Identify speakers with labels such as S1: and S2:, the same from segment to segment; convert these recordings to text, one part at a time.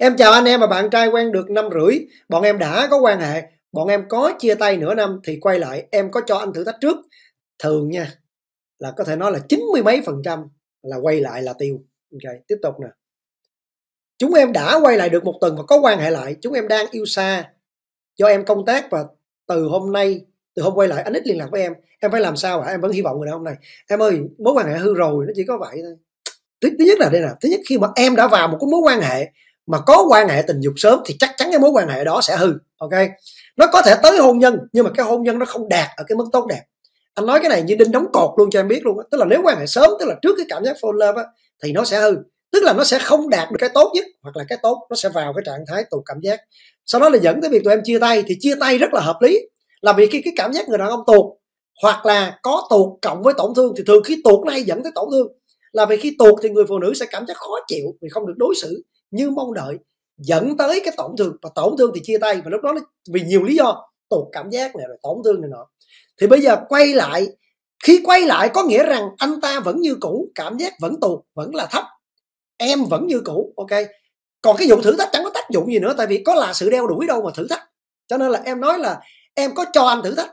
S1: Em chào anh em và bạn trai quen được năm rưỡi, bọn em đã có quan hệ, bọn em có chia tay nửa năm thì quay lại, em có cho anh thử thách trước. Thường nha, là có thể nói là chín mươi mấy phần trăm là quay lại là tiêu. Ok, tiếp tục nè. Chúng em đã quay lại được một tuần và có quan hệ lại, chúng em đang yêu xa. Do em công tác và từ hôm nay từ hôm quay lại anh ít liên lạc với em em phải làm sao hả em vẫn hy vọng người đàn ông này em ơi mối quan hệ hư rồi nó chỉ có vậy thôi thứ, thứ nhất là đây nè thứ nhất khi mà em đã vào một cái mối quan hệ mà có quan hệ tình dục sớm thì chắc chắn cái mối quan hệ đó sẽ hư ok nó có thể tới hôn nhân nhưng mà cái hôn nhân nó không đạt ở cái mức tốt đẹp anh nói cái này như đinh đóng cột luôn cho em biết luôn á tức là nếu quan hệ sớm tức là trước cái cảm giác fall love á thì nó sẽ hư tức là nó sẽ không đạt được cái tốt nhất hoặc là cái tốt nó sẽ vào cái trạng thái tụt cảm giác sau đó là dẫn tới việc tụi em chia tay thì chia tay rất là hợp lý là vì khi cái cảm giác người đàn ông tuột hoặc là có tuột cộng với tổn thương thì thường khi tuột nó hay dẫn tới tổn thương là vì khi tuột thì người phụ nữ sẽ cảm giác khó chịu vì không được đối xử như mong đợi dẫn tới cái tổn thương và tổn thương thì chia tay và lúc đó vì nhiều lý do tụt cảm giác này rồi tổn thương này nọ thì bây giờ quay lại khi quay lại có nghĩa rằng anh ta vẫn như cũ cảm giác vẫn tụt vẫn là thấp em vẫn như cũ ok còn cái vụ thử thách chẳng có tác dụng gì nữa tại vì có là sự đeo đuổi đâu mà thử thách cho nên là em nói là em có cho anh thử thách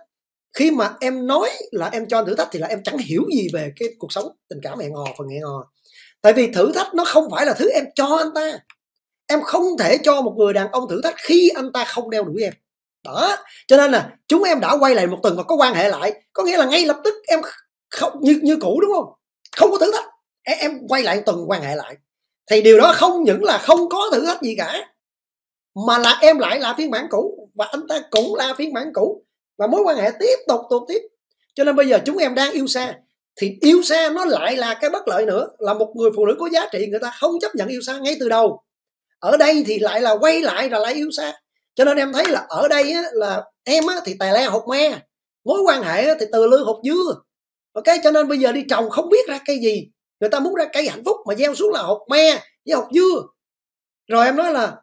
S1: khi mà em nói là em cho anh thử thách thì là em chẳng hiểu gì về cái cuộc sống tình cảm hẹn hò phần hẹn hò tại vì thử thách nó không phải là thứ em cho anh ta em không thể cho một người đàn ông thử thách khi anh ta không đeo đuổi em đó cho nên là chúng em đã quay lại một tuần và có quan hệ lại có nghĩa là ngay lập tức em không như như cũ đúng không không có thử thách e, em, quay lại một tuần quan hệ lại thì điều đó không những là không có thử thách gì cả mà là em lại là phiên bản cũ và anh ta cũng là phiên bản cũ và mối quan hệ tiếp tục tục tiếp cho nên bây giờ chúng em đang yêu xa thì yêu xa nó lại là cái bất lợi nữa là một người phụ nữ có giá trị người ta không chấp nhận yêu xa ngay từ đầu ở đây thì lại là quay lại là lại yêu xa cho nên em thấy là ở đây á, là em á, thì tài le hột me mối quan hệ á, thì từ lư hột dưa ok cho nên bây giờ đi trồng không biết ra cây gì người ta muốn ra cây hạnh phúc mà gieo xuống là hột me với hột dưa rồi em nói là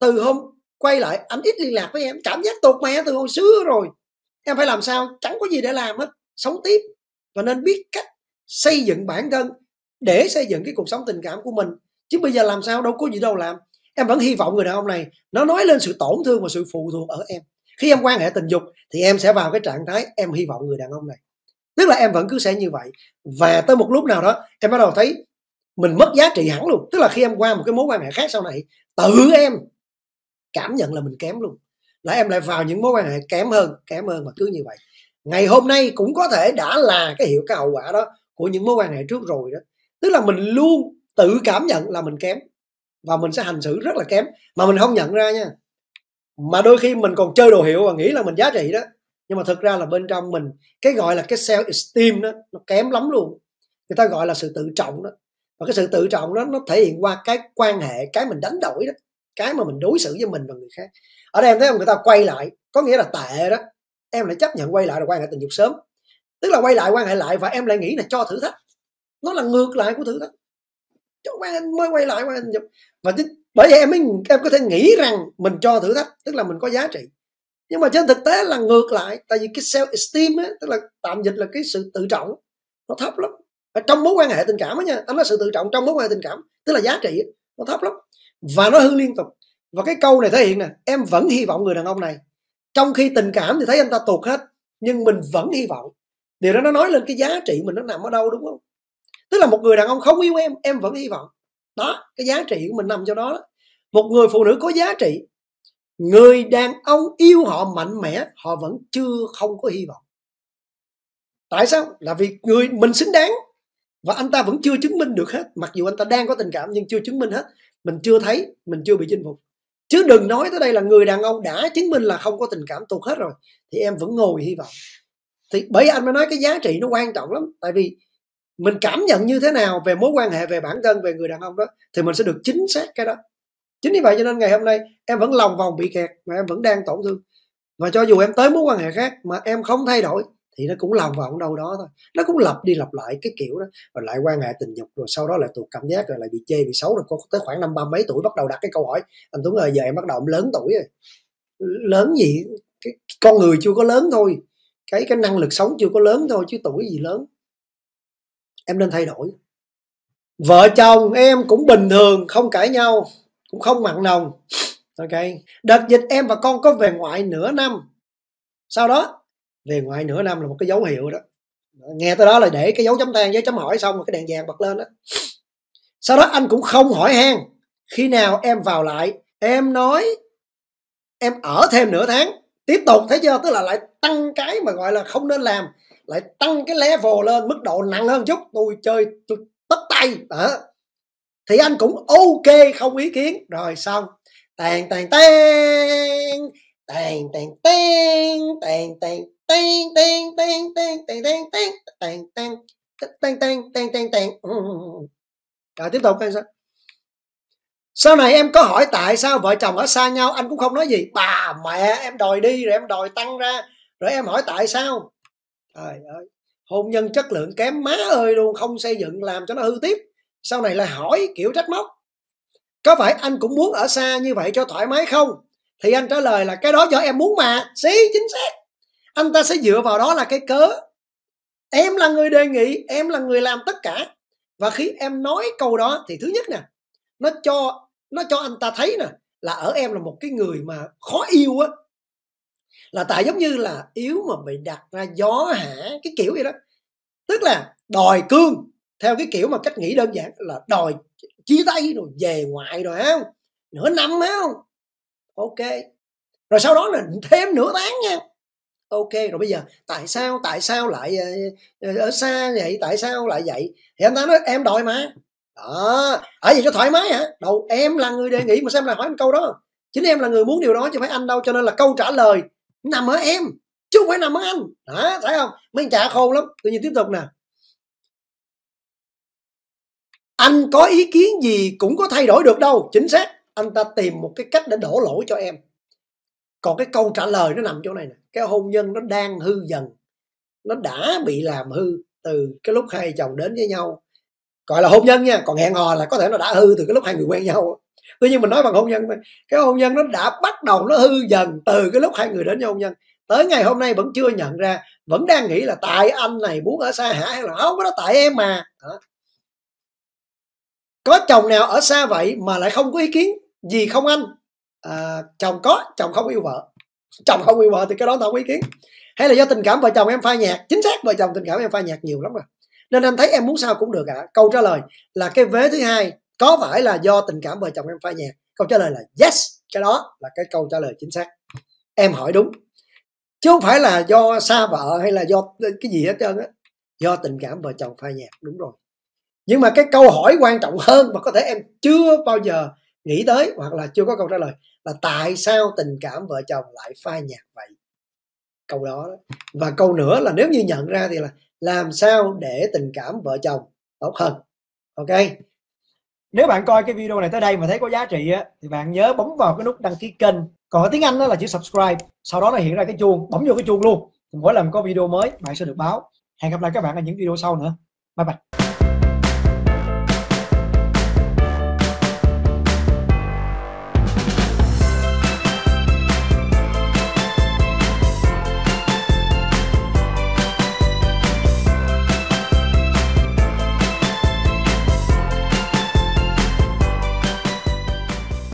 S1: từ hôm quay lại anh ít liên lạc với em cảm giác tột mẹ từ hồi xưa rồi em phải làm sao chẳng có gì để làm hết sống tiếp và nên biết cách xây dựng bản thân để xây dựng cái cuộc sống tình cảm của mình chứ bây giờ làm sao đâu có gì đâu làm em vẫn hy vọng người đàn ông này nó nói lên sự tổn thương và sự phụ thuộc ở em khi em quan hệ tình dục thì em sẽ vào cái trạng thái em hy vọng người đàn ông này tức là em vẫn cứ sẽ như vậy và tới một lúc nào đó em bắt đầu thấy mình mất giá trị hẳn luôn tức là khi em qua một cái mối quan hệ khác sau này tự em cảm nhận là mình kém luôn là em lại vào những mối quan hệ kém hơn kém hơn và cứ như vậy ngày hôm nay cũng có thể đã là cái hiệu cái hậu quả đó của những mối quan hệ trước rồi đó tức là mình luôn tự cảm nhận là mình kém và mình sẽ hành xử rất là kém mà mình không nhận ra nha mà đôi khi mình còn chơi đồ hiệu và nghĩ là mình giá trị đó nhưng mà thực ra là bên trong mình cái gọi là cái self esteem đó nó kém lắm luôn người ta gọi là sự tự trọng đó và cái sự tự trọng đó nó thể hiện qua cái quan hệ cái mình đánh đổi đó cái mà mình đối xử với mình và người khác ở đây em thấy không người ta quay lại có nghĩa là tệ đó em lại chấp nhận quay lại rồi quan hệ tình dục sớm tức là quay lại quan hệ lại và em lại nghĩ là cho thử thách nó là ngược lại của thử thách cho quan mới quay lại quan hệ tình dục và chứ, bởi vậy em mới em có thể nghĩ rằng mình cho thử thách tức là mình có giá trị nhưng mà trên thực tế là ngược lại tại vì cái self esteem á, tức là tạm dịch là cái sự tự trọng nó thấp lắm ở trong mối quan hệ tình cảm á nha anh nói sự tự trọng trong mối quan hệ tình cảm tức là giá trị nó thấp lắm và nó hư liên tục và cái câu này thể hiện nè em vẫn hy vọng người đàn ông này trong khi tình cảm thì thấy anh ta tuột hết nhưng mình vẫn hy vọng điều đó nó nói lên cái giá trị mình nó nằm ở đâu đúng không tức là một người đàn ông không yêu em em vẫn hy vọng đó cái giá trị của mình nằm cho đó, đó một người phụ nữ có giá trị người đàn ông yêu họ mạnh mẽ họ vẫn chưa không có hy vọng tại sao là vì người mình xứng đáng và anh ta vẫn chưa chứng minh được hết mặc dù anh ta đang có tình cảm nhưng chưa chứng minh hết mình chưa thấy mình chưa bị chinh phục chứ đừng nói tới đây là người đàn ông đã chứng minh là không có tình cảm tuột hết rồi thì em vẫn ngồi hy vọng thì bởi anh mới nói cái giá trị nó quan trọng lắm tại vì mình cảm nhận như thế nào về mối quan hệ về bản thân về người đàn ông đó thì mình sẽ được chính xác cái đó chính vì vậy cho nên ngày hôm nay em vẫn lòng vòng bị kẹt mà em vẫn đang tổn thương và cho dù em tới mối quan hệ khác mà em không thay đổi thì nó cũng lòng vòng đâu đó thôi nó cũng lặp đi lặp lại cái kiểu đó rồi lại quan hệ tình dục rồi sau đó lại tụt cảm giác rồi lại bị chê bị xấu rồi có tới khoảng năm ba mấy tuổi bắt đầu đặt cái câu hỏi anh tuấn ơi giờ em bắt đầu em lớn tuổi rồi lớn gì cái con người chưa có lớn thôi cái cái năng lực sống chưa có lớn thôi chứ tuổi gì lớn em nên thay đổi vợ chồng em cũng bình thường không cãi nhau cũng không mặn nồng ok đợt dịch em và con có về ngoại nửa năm sau đó về ngoại nửa năm là một cái dấu hiệu đó nghe tới đó là để cái dấu chấm than với chấm hỏi xong rồi cái đèn vàng bật lên đó sau đó anh cũng không hỏi han khi nào em vào lại em nói em ở thêm nửa tháng tiếp tục thấy chưa tức là lại tăng cái mà gọi là không nên làm lại tăng cái level lên mức độ nặng hơn chút tôi chơi tôi tất tay đó thì anh cũng ok không ý kiến rồi xong tàn tàn tàn tang tang tang tang tang tang tang tang tang tang tang tang tang tang tang tang tang tang rồi tiếp tục coi sao sau này em có hỏi tại sao vợ chồng ở xa nhau anh cũng không nói gì bà mẹ em đòi đi rồi em đòi tăng ra rồi em hỏi tại sao trời ơi hôn nhân chất lượng kém má ơi luôn không xây dựng làm cho nó hư tiếp sau này là hỏi kiểu trách móc có phải anh cũng muốn ở xa như vậy cho thoải mái không thì anh trả lời là cái đó do em muốn mà xí chính xác anh ta sẽ dựa vào đó là cái cớ em là người đề nghị em là người làm tất cả và khi em nói câu đó thì thứ nhất nè nó cho nó cho anh ta thấy nè là ở em là một cái người mà khó yêu á là tại giống như là yếu mà bị đặt ra gió hả cái kiểu vậy đó tức là đòi cương theo cái kiểu mà cách nghĩ đơn giản là đòi chia tay rồi về ngoại rồi không nửa năm không ok rồi sau đó là thêm nửa tháng nha ok rồi bây giờ tại sao tại sao lại ờ, ờ, ở xa vậy tại sao lại vậy thì anh ta nói em đòi mà đó ở gì cho thoải mái hả đâu em là người đề nghị mà xem là hỏi anh câu đó chính em là người muốn điều đó chứ phải anh đâu cho nên là câu trả lời nằm ở em chứ không phải nằm ở anh hả phải không mấy anh chả khôn lắm tự nhiên tiếp tục nè anh có ý kiến gì cũng có thay đổi được đâu chính xác anh ta tìm một cái cách để đổ lỗi cho em còn cái câu trả lời nó nằm chỗ này nè cái hôn nhân nó đang hư dần nó đã bị làm hư từ cái lúc hai chồng đến với nhau gọi là hôn nhân nha còn hẹn hò là có thể nó đã hư từ cái lúc hai người quen nhau tuy nhiên mình nói bằng hôn nhân cái hôn nhân nó đã bắt đầu nó hư dần từ cái lúc hai người đến với hôn nhân tới ngày hôm nay vẫn chưa nhận ra vẫn đang nghĩ là tại anh này muốn ở xa hả hay là không có đó tại em mà có chồng nào ở xa vậy mà lại không có ý kiến gì không anh à, chồng có chồng không yêu vợ chồng không yêu vợ thì cái đó tao không ý kiến hay là do tình cảm vợ chồng em phai nhạt chính xác vợ chồng tình cảm em phai nhạt nhiều lắm rồi nên anh thấy em muốn sao cũng được ạ à. câu trả lời là cái vế thứ hai có phải là do tình cảm vợ chồng em phai nhạt câu trả lời là yes cái đó là cái câu trả lời chính xác em hỏi đúng chứ không phải là do xa vợ hay là do cái gì hết trơn á do tình cảm vợ chồng phai nhạt đúng rồi nhưng mà cái câu hỏi quan trọng hơn mà có thể em chưa bao giờ nghĩ tới hoặc là chưa có câu trả lời là tại sao tình cảm vợ chồng lại phai nhạt vậy câu đó, và câu nữa là nếu như nhận ra thì là làm sao để tình cảm vợ chồng tốt hơn ok nếu bạn coi cái video này tới đây mà thấy có giá trị á thì bạn nhớ bấm vào cái nút đăng ký kênh còn ở tiếng anh đó là chữ subscribe sau đó nó hiện ra cái chuông bấm vô cái chuông luôn mỗi lần có video mới bạn sẽ được báo hẹn gặp lại các bạn ở những video sau nữa bye bye